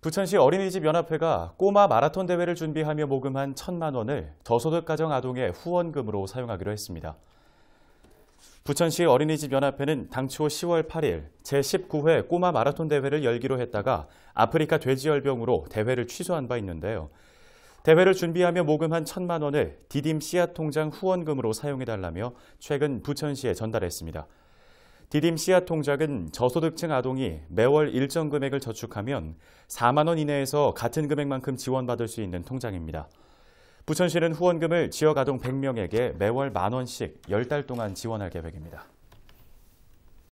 부천시 어린이집 연합회가 꼬마 마라톤 대회를 준비하며 모금한 천만 원을 저소득 가정 아동의 후원금으로 사용하기로 했습니다. 부천시 어린이집 연합회는 당초 10월 8일 제19회 꼬마 마라톤 대회를 열기로 했다가 아프리카 돼지열병으로 대회를 취소한 바 있는데요. 대회를 준비하며 모금한 천만 원을 디딤 씨앗 통장 후원금으로 사용해달라며 최근 부천시에 전달했습니다. 디딤 씨앗 통장은 저소득층 아동이 매월 일정 금액을 저축하면 4만 원 이내에서 같은 금액만큼 지원받을 수 있는 통장입니다. 부천시는 후원금을 지역 아동 100명에게 매월 만 원씩 10달 동안 지원할 계획입니다.